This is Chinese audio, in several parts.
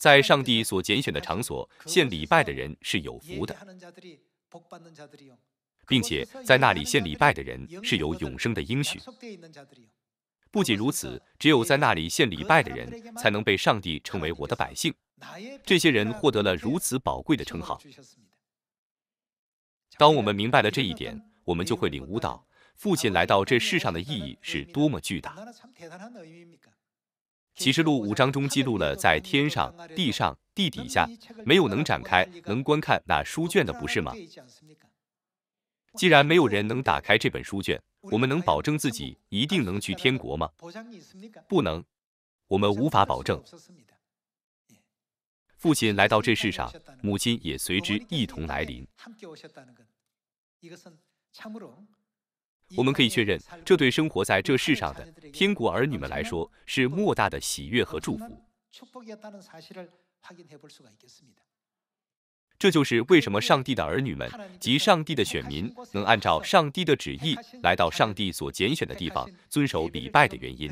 在上帝所拣选的场所献礼拜的人是有福的，并且在那里献礼拜的人是有永生的应许。不仅如此，只有在那里献礼拜的人才能被上帝称为我的百姓。这些人获得了如此宝贵的称号。当我们明白了这一点，我们就会领悟到父亲来到这世上的意义是多么巨大。启示录五章中记录了，在天上、地上、地底下，没有能展开、能观看那书卷的，不是吗？既然没有人能打开这本书卷，我们能保证自己一定能去天国吗？不能，我们无法保证。父亲来到这世上，母亲也随之一同来临。我们可以确认，这对生活在这世上的天国儿女们来说是莫大的喜悦和祝福。这就是为什么上帝的儿女们及上帝的选民能按照上帝的旨意来到上帝所拣选的地方，遵守礼拜的原因。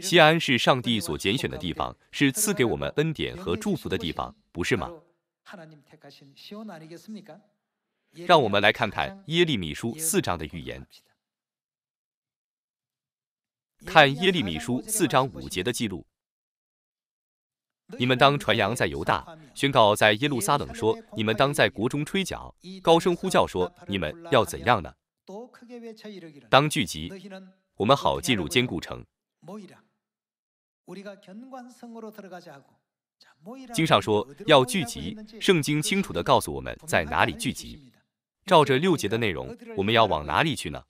西安是上帝所拣选的地方，是赐给我们恩典和祝福的地方，不是吗？让我们来看看耶利米书四章的预言，看耶利米书四章五节的记录：你们当传扬在犹大，宣告在耶路撒冷说，你们当在国中吹角，高声呼叫说，你们要怎样呢？当聚集，我们好进入坚固城。经上说要聚集，圣经清楚地告诉我们在哪里聚集。照着六节的内容，我们要往哪里去呢？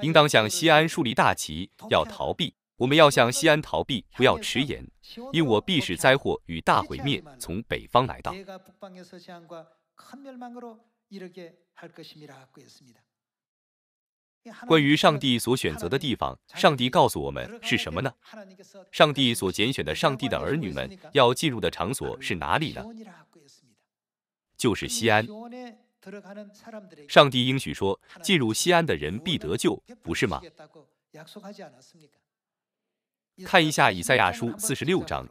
应当向西安树立大旗，要逃避。我们要向西安逃避，不要迟延，因我必使灾祸与大毁灭从北方来到。关于上帝所选择的地方，上帝告诉我们是什么呢？上帝所拣选的，上帝的儿女们要进入的场所是哪里呢？就是西安。上帝应许说，进入西安的人必得救，不是吗？看一下以赛亚书四十六章，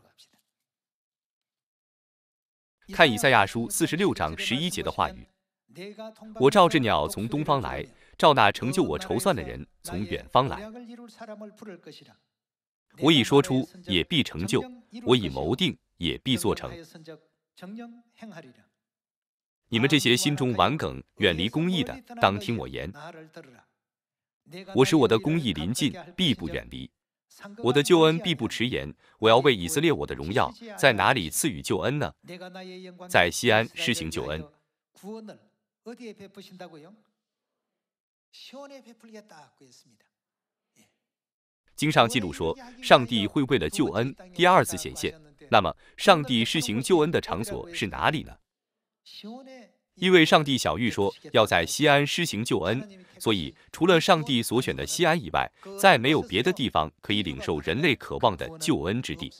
看以赛亚书四十六章十一节的话语：“我召这鸟从东方来，召那成就我筹算的人从远方来。我已说出，也必成就；我已谋定，也必做成。”你们这些心中顽梗、远离公义的，当听我言。我使我的公义临近，必不远离；我的救恩必不迟延。我要为以色列我的荣耀，在哪里赐予救恩呢？在西安施行救恩。经上记录说，上帝会为了救恩第二次显现。那么，上帝施行救恩的场所是哪里呢？因为上帝小玉说要在西安施行救恩，所以除了上帝所选的西安以外，再没有别的地方可以领受人类渴望的救恩之地。